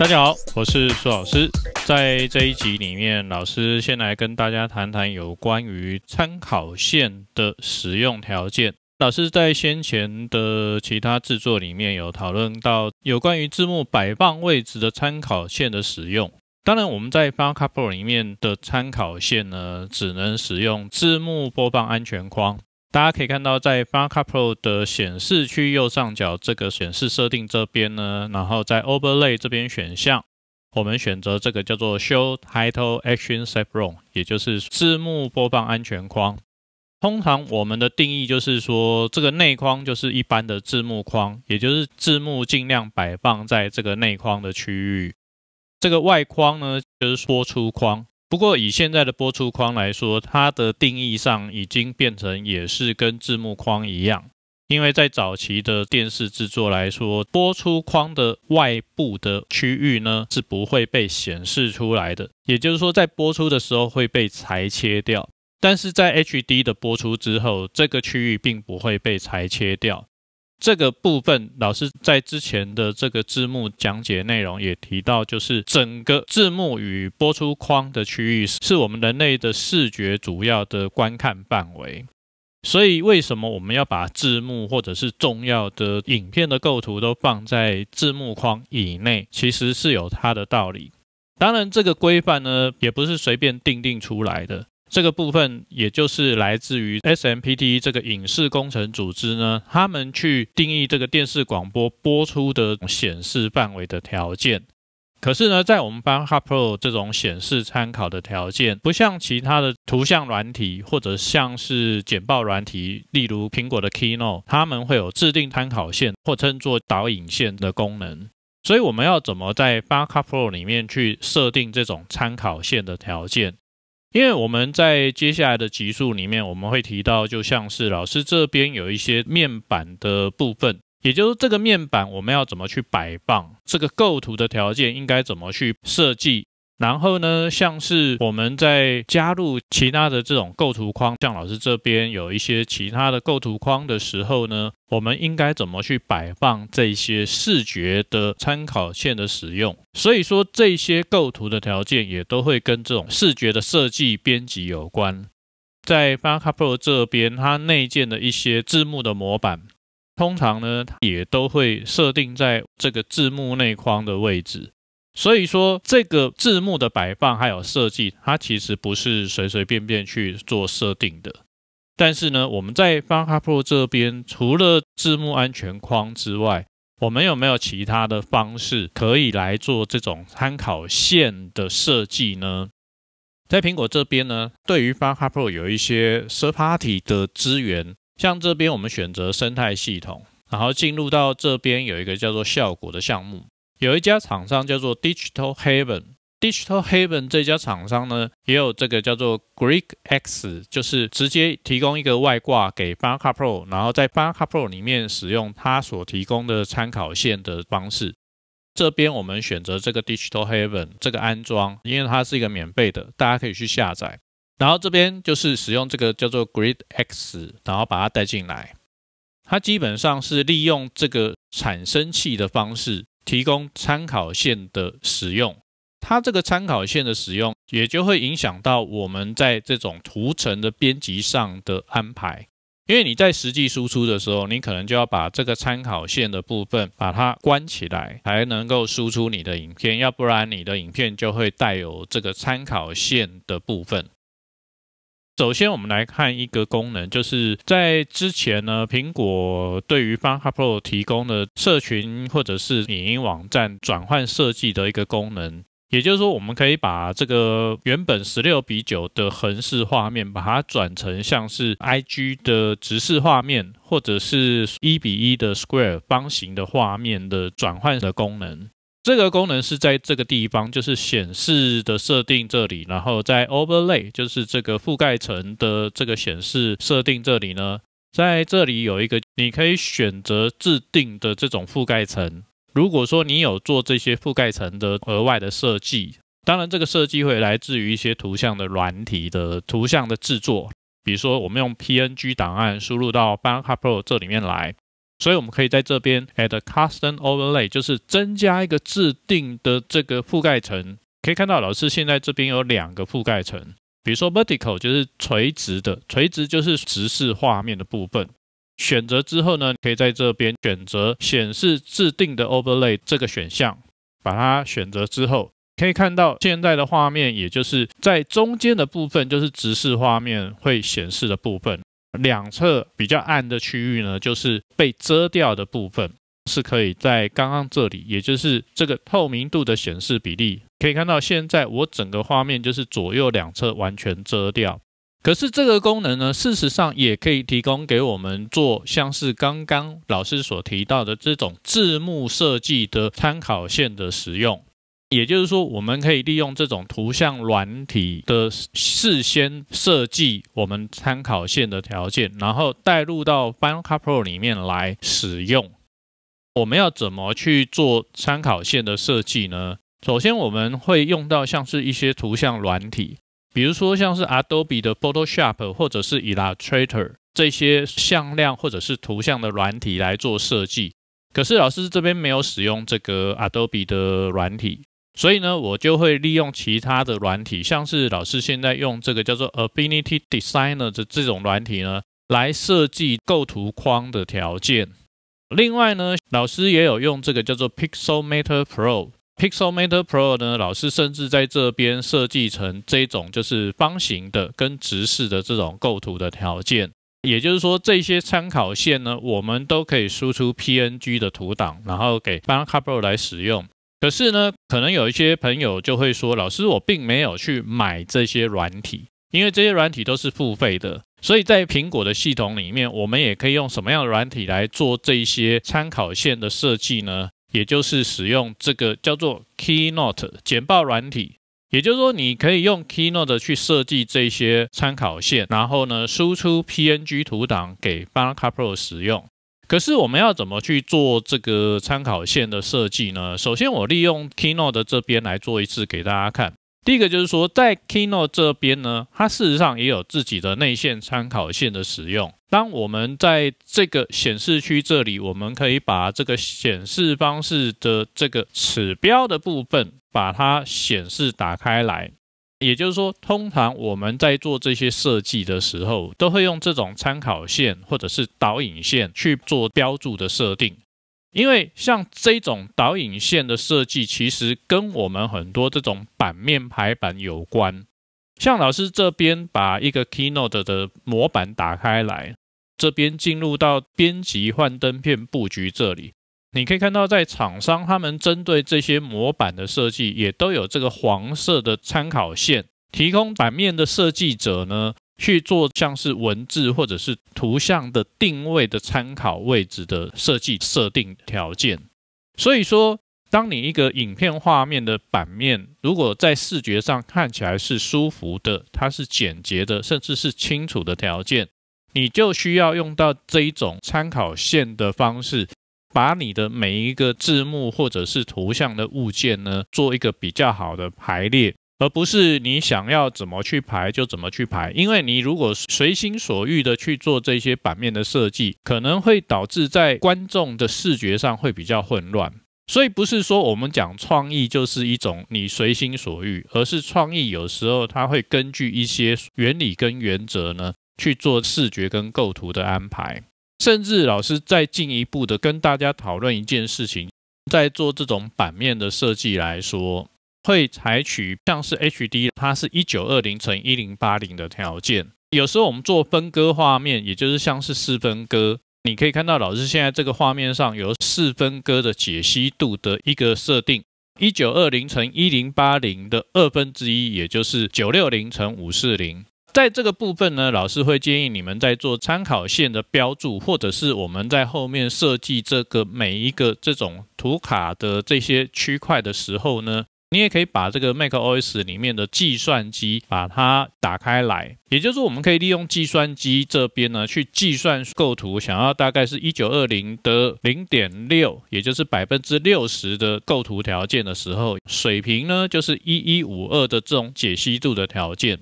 大家好，我是苏老师。在这一集里面，老师先来跟大家谈谈有关于参考线的使用条件。老师在先前的其他制作里面有讨论到有关于字幕摆放位置的参考线的使用。当然，我们在 Final Cut Pro 里面的参考线呢，只能使用字幕播放安全框。大家可以看到，在 Far Cry Pro 的显示区右上角这个显示设定这边呢，然后在 Overlay 这边选项，我们选择这个叫做 Show Title Action Safe r o n 也就是字幕播放安全框。通常我们的定义就是说，这个内框就是一般的字幕框，也就是字幕尽量摆放在这个内框的区域。这个外框呢，就是说出框。不过，以现在的播出框来说，它的定义上已经变成也是跟字幕框一样。因为在早期的电视制作来说，播出框的外部的区域呢是不会被显示出来的，也就是说在播出的时候会被裁切掉。但是在 HD 的播出之后，这个区域并不会被裁切掉。这个部分，老师在之前的这个字幕讲解内容也提到，就是整个字幕与播出框的区域，是我们人类的视觉主要的观看范围。所以，为什么我们要把字幕或者是重要的影片的构图都放在字幕框以内，其实是有它的道理。当然，这个规范呢，也不是随便定定出来的。这个部分也就是来自于 SMPTE 这个影视工程组织呢，他们去定义这个电视广播播出的显示范围的条件。可是呢，在我们巴卡 Pro 这种显示参考的条件，不像其他的图像软体或者像是剪报软体，例如苹果的 Keynote，他们会有制定参考线或称作导引线的功能。所以我们要怎么在巴卡 Pro 里面去设定这种参考线的条件？因为我们在接下来的集数里面，我们会提到，就像是老师这边有一些面板的部分，也就是这个面板我们要怎么去摆放，这个构图的条件应该怎么去设计。然后呢，像是我们在加入其他的这种构图框，像老师这边有一些其他的构图框的时候呢，我们应该怎么去摆放这些视觉的参考线的使用？所以说，这些构图的条件也都会跟这种视觉的设计编辑有关。在 Final Cut Pro 这边，它内建的一些字幕的模板，通常呢也都会设定在这个字幕内框的位置。所以说，这个字幕的摆放还有设计，它其实不是随随便便去做设定的。但是呢，我们在 Pro 这边，除了字幕安全框之外，我们有没有其他的方式可以来做这种参考线的设计呢？在苹果这边呢，对于 Pro 有一些 s u i r party 的资源，像这边我们选择生态系统，然后进入到这边有一个叫做效果的项目。有一家厂商叫做 Digital Haven，Digital Haven 这家厂商呢，也有这个叫做 g r e e k X，就是直接提供一个外挂给 Barka Pro，然后在 Barka Pro 里面使用它所提供的参考线的方式。这边我们选择这个 Digital Haven 这个安装，因为它是一个免费的，大家可以去下载。然后这边就是使用这个叫做 Grid X，然后把它带进来，它基本上是利用这个产生器的方式。提供参考线的使用，它这个参考线的使用也就会影响到我们在这种图层的编辑上的安排，因为你在实际输出的时候，你可能就要把这个参考线的部分把它关起来，才能够输出你的影片，要不然你的影片就会带有这个参考线的部分。首先，我们来看一个功能，就是在之前呢，苹果对于 i 卡 h Pro 提供的社群或者是影音网站转换设计的一个功能，也就是说，我们可以把这个原本十六比九的横式画面，把它转成像是 IG 的直视画面，或者是一比一的 Square 方形的画面的转换的功能。这个功能是在这个地方，就是显示的设定这里，然后在 Overlay 就是这个覆盖层的这个显示设定这里呢，在这里有一个你可以选择自定的这种覆盖层。如果说你有做这些覆盖层的额外的设计，当然这个设计会来自于一些图像的软体的图像的制作，比如说我们用 PNG 档案输入到 b a n k Pro 这里面来。所以我们可以在这边 add custom overlay，就是增加一个自定的这个覆盖层。可以看到，老师现在这边有两个覆盖层，比如说 vertical 就是垂直的，垂直就是直视画面的部分。选择之后呢，可以在这边选择显示自定的 overlay 这个选项，把它选择之后，可以看到现在的画面，也就是在中间的部分，就是直视画面会显示的部分。两侧比较暗的区域呢，就是被遮掉的部分，是可以在刚刚这里，也就是这个透明度的显示比例，可以看到现在我整个画面就是左右两侧完全遮掉。可是这个功能呢，事实上也可以提供给我们做像是刚刚老师所提到的这种字幕设计的参考线的使用。也就是说，我们可以利用这种图像软体的事先设计我们参考线的条件，然后带入到 Final Cut Pro 里面来使用。我们要怎么去做参考线的设计呢？首先，我们会用到像是一些图像软体，比如说像是 Adobe 的 Photoshop 或者是 Illustrator 这些向量或者是图像的软体来做设计。可是老师这边没有使用这个 Adobe 的软体。所以呢，我就会利用其他的软体，像是老师现在用这个叫做 Ability Designer 的这种软体呢，来设计构图框的条件。另外呢，老师也有用这个叫做 Pixel m a t e r Pro。Pixel m a t e r Pro 呢，老师甚至在这边设计成这种就是方形的跟直视的这种构图的条件。也就是说，这些参考线呢，我们都可以输出 PNG 的图档，然后给 b n a c k t p r o 来使用。可是呢，可能有一些朋友就会说，老师，我并没有去买这些软体，因为这些软体都是付费的。所以在苹果的系统里面，我们也可以用什么样的软体来做这些参考线的设计呢？也就是使用这个叫做 Keynote 简报软体。也就是说，你可以用 Keynote 去设计这些参考线，然后呢，输出 PNG 图档给 Final Cut Pro 使用。可是我们要怎么去做这个参考线的设计呢？首先，我利用 Keynote 的这边来做一次给大家看。第一个就是说，在 Keynote 这边呢，它事实上也有自己的内线参考线的使用。当我们在这个显示区这里，我们可以把这个显示方式的这个尺标的部分，把它显示打开来。也就是说，通常我们在做这些设计的时候，都会用这种参考线或者是导引线去做标注的设定，因为像这种导引线的设计，其实跟我们很多这种版面排版有关。像老师这边把一个 Keynote 的模板打开来，这边进入到编辑幻灯片布局这里。你可以看到，在厂商他们针对这些模板的设计，也都有这个黄色的参考线，提供版面的设计者呢去做像是文字或者是图像的定位的参考位置的设计设定条件。所以说，当你一个影片画面的版面如果在视觉上看起来是舒服的，它是简洁的，甚至是清楚的条件，你就需要用到这一种参考线的方式。把你的每一个字幕或者是图像的物件呢，做一个比较好的排列，而不是你想要怎么去排就怎么去排。因为你如果随心所欲的去做这些版面的设计，可能会导致在观众的视觉上会比较混乱。所以不是说我们讲创意就是一种你随心所欲，而是创意有时候它会根据一些原理跟原则呢去做视觉跟构图的安排。甚至老师再进一步的跟大家讨论一件事情，在做这种版面的设计来说，会采取像是 H D，它是一九二零乘一零八零的条件。有时候我们做分割画面，也就是像是四分割，你可以看到老师现在这个画面上有四分割的解析度的一个设定，一九二零乘一零八零的二分之一，也就是九六零乘五四零。在这个部分呢，老师会建议你们在做参考线的标注，或者是我们在后面设计这个每一个这种图卡的这些区块的时候呢，你也可以把这个 Mac OS 里面的计算机把它打开来，也就是我们可以利用计算机这边呢去计算构图，想要大概是一九二零的零点六，也就是百分之六十的构图条件的时候，水平呢就是一一五二的这种解析度的条件。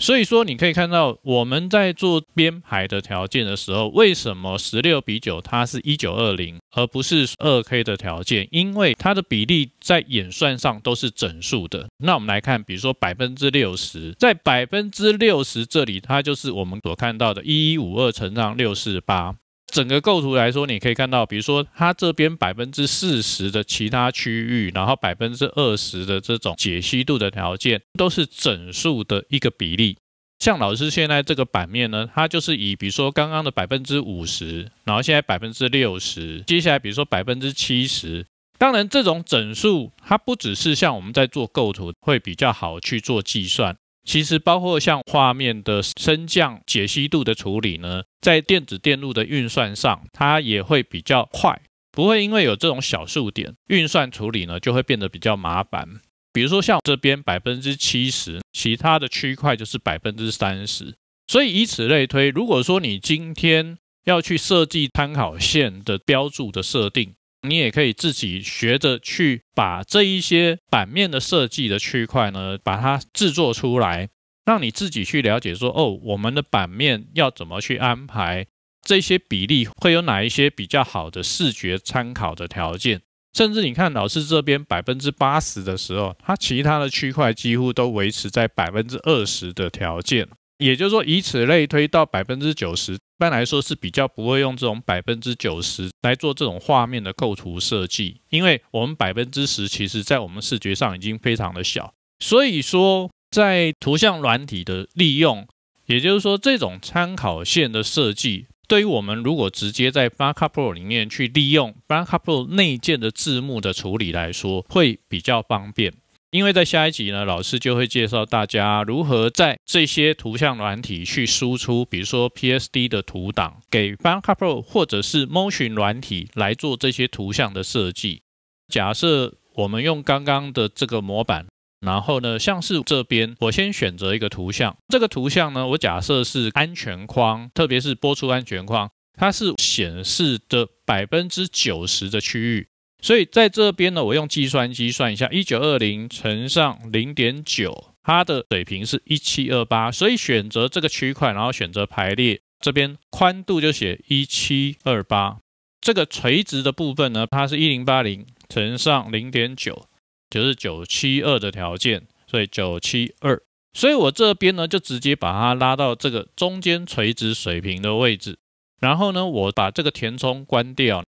所以说，你可以看到我们在做编排的条件的时候，为什么十六比九它是一九二零，而不是二 K 的条件？因为它的比例在演算上都是整数的。那我们来看，比如说百分之六十，在百分之六十这里，它就是我们所看到的一一五二乘上六四八。整个构图来说，你可以看到，比如说它这边百分之四十的其他区域，然后百分之二十的这种解析度的条件，都是整数的一个比例。像老师现在这个版面呢，它就是以比如说刚刚的百分之五十，然后现在百分之六十，接下来比如说百分之七十。当然，这种整数它不只是像我们在做构图会比较好去做计算。其实包括像画面的升降、解析度的处理呢，在电子电路的运算上，它也会比较快，不会因为有这种小数点运算处理呢，就会变得比较麻烦。比如说像这边百分之七十，其他的区块就是百分之三十，所以以此类推。如果说你今天要去设计参考线的标注的设定。你也可以自己学着去把这一些版面的设计的区块呢，把它制作出来，让你自己去了解说，哦，我们的版面要怎么去安排，这些比例会有哪一些比较好的视觉参考的条件，甚至你看老师这边百分之八十的时候，它其他的区块几乎都维持在百分之二十的条件。也就是说，以此类推到百分之九十，一般来说是比较不会用这种百分之九十来做这种画面的构图设计，因为我们百分之十其实，在我们视觉上已经非常的小，所以说在图像软体的利用，也就是说这种参考线的设计，对于我们如果直接在 b a c k p r o 里面去利用 b a c k p r o 内建的字幕的处理来说，会比较方便。因为在下一集呢，老师就会介绍大家如何在这些图像软体去输出，比如说 PSD 的图档给 Final Cut Pro 或者是 Motion 软体来做这些图像的设计。假设我们用刚刚的这个模板，然后呢，像是这边，我先选择一个图像，这个图像呢，我假设是安全框，特别是播出安全框，它是显示的百分之九十的区域。所以在这边呢，我用计算机算一下，一九二零乘上零点九，它的水平是一七二八。所以选择这个区块，然后选择排列，这边宽度就写一七二八。这个垂直的部分呢，它是一零八零乘上零点九，就是九七二的条件。所以九七二。所以我这边呢，就直接把它拉到这个中间垂直水平的位置。然后呢，我把这个填充关掉。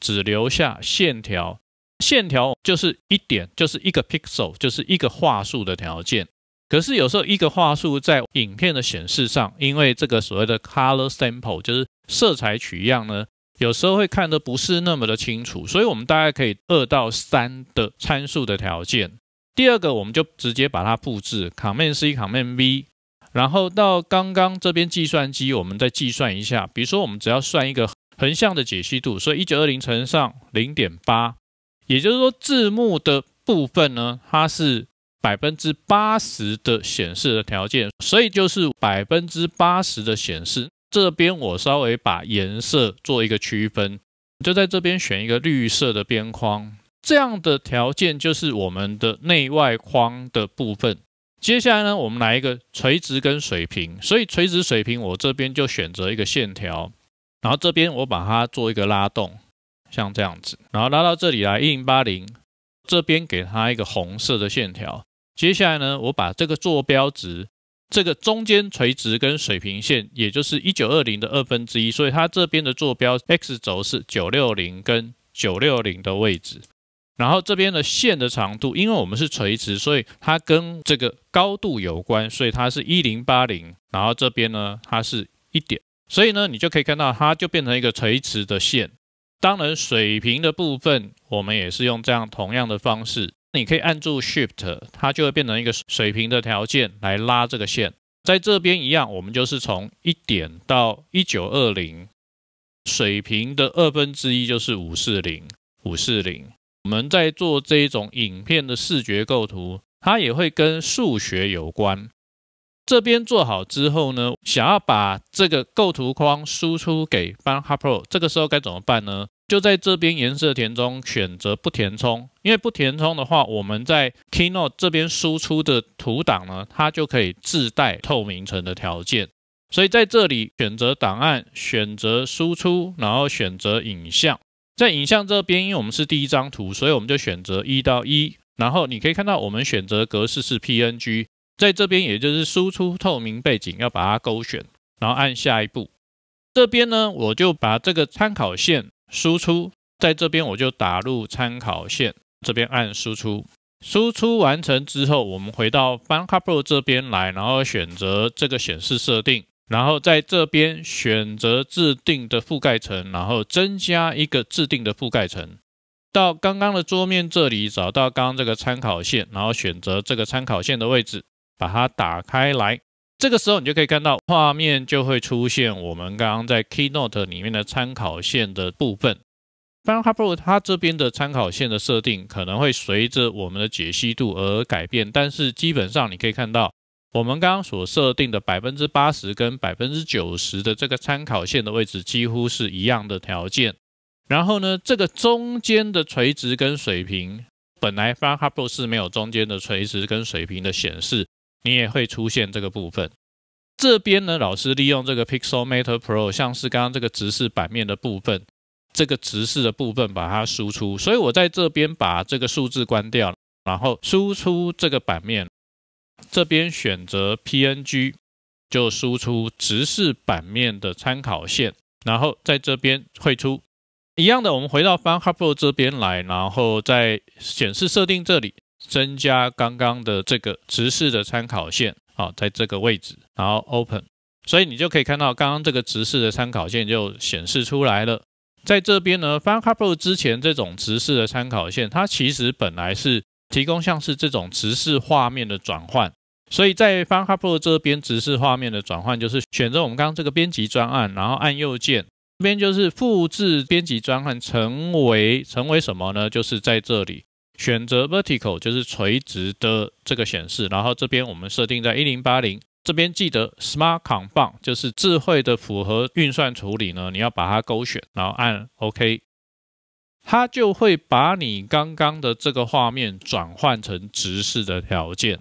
只留下线条，线条就是一点，就是一个 pixel，就是一个画素的条件。可是有时候一个画素在影片的显示上，因为这个所谓的 color sample 就是色彩取样呢，有时候会看得不是那么的清楚。所以我们大概可以二到三的参数的条件。第二个，我们就直接把它布置 command C，command V，然后到刚刚这边计算机，我们再计算一下。比如说，我们只要算一个。横向的解析度，所以一九二零乘上零点八，也就是说字幕的部分呢，它是百分之八十的显示的条件，所以就是百分之八十的显示。这边我稍微把颜色做一个区分，就在这边选一个绿色的边框，这样的条件就是我们的内外框的部分。接下来呢，我们来一个垂直跟水平，所以垂直水平我这边就选择一个线条。然后这边我把它做一个拉动，像这样子，然后拉到这里来一零八零，这边给它一个红色的线条。接下来呢，我把这个坐标值，这个中间垂直跟水平线，也就是一九二零的二分之一，所以它这边的坐标 x 轴是九六零跟九六零的位置。然后这边的线的长度，因为我们是垂直，所以它跟这个高度有关，所以它是一零八零。然后这边呢，它是一点。所以呢，你就可以看到它就变成一个垂直的线。当然，水平的部分我们也是用这样同样的方式。你可以按住 Shift，它就会变成一个水平的条件来拉这个线。在这边一样，我们就是从一点到一九二零，水平的二分之一就是五四零，五四零。我们在做这一种影片的视觉构图，它也会跟数学有关。这边做好之后呢，想要把这个构图框输出给 f i n a Pro，这个时候该怎么办呢？就在这边颜色填充选择不填充，因为不填充的话，我们在 Keynote 这边输出的图档呢，它就可以自带透明层的条件。所以在这里选择档案，选择输出，然后选择影像。在影像这边，因为我们是第一张图，所以我们就选择一到一。然后你可以看到，我们选择格式是 PNG。在这边也就是输出透明背景，要把它勾选，然后按下一步。这边呢，我就把这个参考线输出，在这边我就打入参考线，这边按输出。输出完成之后，我们回到 b l n c k b r 这边来，然后选择这个显示设定，然后在这边选择自定的覆盖层，然后增加一个自定的覆盖层。到刚刚的桌面这里，找到刚刚这个参考线，然后选择这个参考线的位置。把它打开来，这个时候你就可以看到画面就会出现我们刚刚在 Keynote 里面的参考线的部分。Final Cut Pro 它这边的参考线的设定可能会随着我们的解析度而改变，但是基本上你可以看到，我们刚刚所设定的百分之八十跟百分之九十的这个参考线的位置几乎是一样的条件。然后呢，这个中间的垂直跟水平，本来 Final Cut Pro 是没有中间的垂直跟水平的显示。你也会出现这个部分，这边呢，老师利用这个 Pixel m a t e r Pro，像是刚刚这个直视版面的部分，这个直视的部分把它输出，所以我在这边把这个数字关掉，然后输出这个版面，这边选择 PNG 就输出直视版面的参考线，然后在这边绘出一样的。我们回到 f u n h u b 这边来，然后在显示设定这里。增加刚刚的这个直视的参考线啊，在这个位置，然后 open，所以你就可以看到刚刚这个直视的参考线就显示出来了。在这边呢，Final Cut p r 之前这种直视的参考线，它其实本来是提供像是这种直视画面的转换，所以在 Final Cut p r 这边直视画面的转换就是选择我们刚刚这个编辑专案，然后按右键，这边就是复制编辑专案成为成为什么呢？就是在这里。选择 vertical 就是垂直的这个显示，然后这边我们设定在一零八零，这边记得 smart c o m o u n d 就是智慧的符合运算处理呢，你要把它勾选，然后按 OK，它就会把你刚刚的这个画面转换成直视的条件。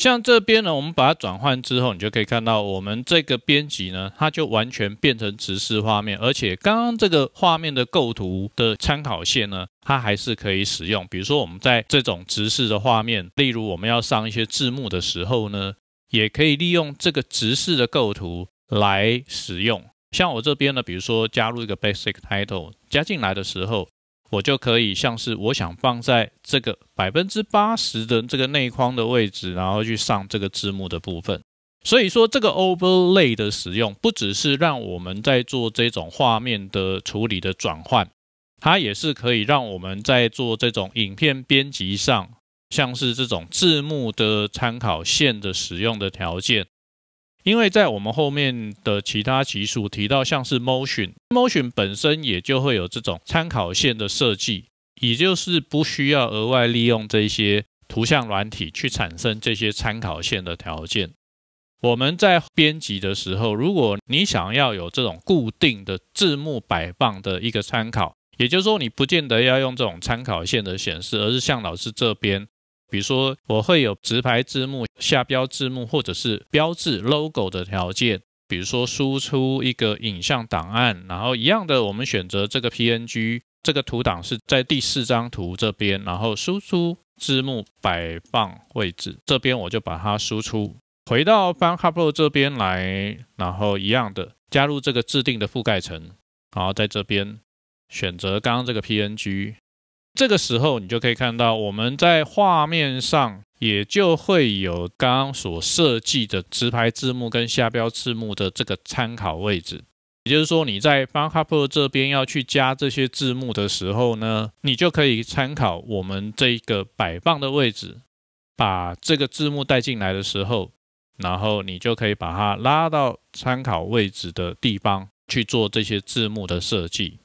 像这边呢，我们把它转换之后，你就可以看到，我们这个编辑呢，它就完全变成直视画面，而且刚刚这个画面的构图的参考线呢，它还是可以使用。比如说我们在这种直视的画面，例如我们要上一些字幕的时候呢，也可以利用这个直视的构图来使用。像我这边呢，比如说加入一个 basic title 加进来的时候。我就可以像是我想放在这个百分之八十的这个内框的位置，然后去上这个字幕的部分。所以说，这个 overlay 的使用，不只是让我们在做这种画面的处理的转换，它也是可以让我们在做这种影片编辑上，像是这种字幕的参考线的使用的条件。因为在我们后面的其他技术提到，像是 Motion，Motion 本身也就会有这种参考线的设计，也就是不需要额外利用这些图像软体去产生这些参考线的条件。我们在编辑的时候，如果你想要有这种固定的字幕摆放的一个参考，也就是说你不见得要用这种参考线的显示，而是像老师这边。比如说，我会有直排字幕、下标字幕或者是标志、logo 的条件。比如说，输出一个影像档案，然后一样的，我们选择这个 PNG，这个图档是在第四张图这边，然后输出字幕摆放位置，这边我就把它输出回到 f i n c u Pro 这边来，然后一样的加入这个制定的覆盖层，然后在这边选择刚刚这个 PNG。这个时候，你就可以看到我们在画面上也就会有刚刚所设计的直排字幕跟下标字幕的这个参考位置。也就是说，你在 b a n k u p 这边要去加这些字幕的时候呢，你就可以参考我们这一个摆放的位置，把这个字幕带进来的时候，然后你就可以把它拉到参考位置的地方去做这些字幕的设计。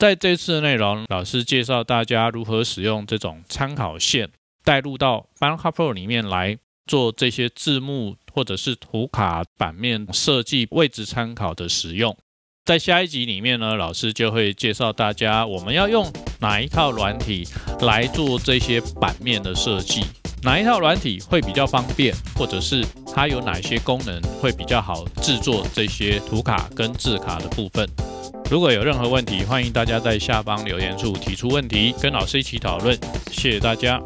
在这次的内容，老师介绍大家如何使用这种参考线，带入到 Final Cut Pro 里面来做这些字幕或者是图卡版面设计位置参考的使用。在下一集里面呢，老师就会介绍大家我们要用哪一套软体来做这些版面的设计，哪一套软体会比较方便，或者是它有哪些功能会比较好制作这些图卡跟字卡的部分。如果有任何问题，欢迎大家在下方留言处提出问题，跟老师一起讨论。谢谢大家。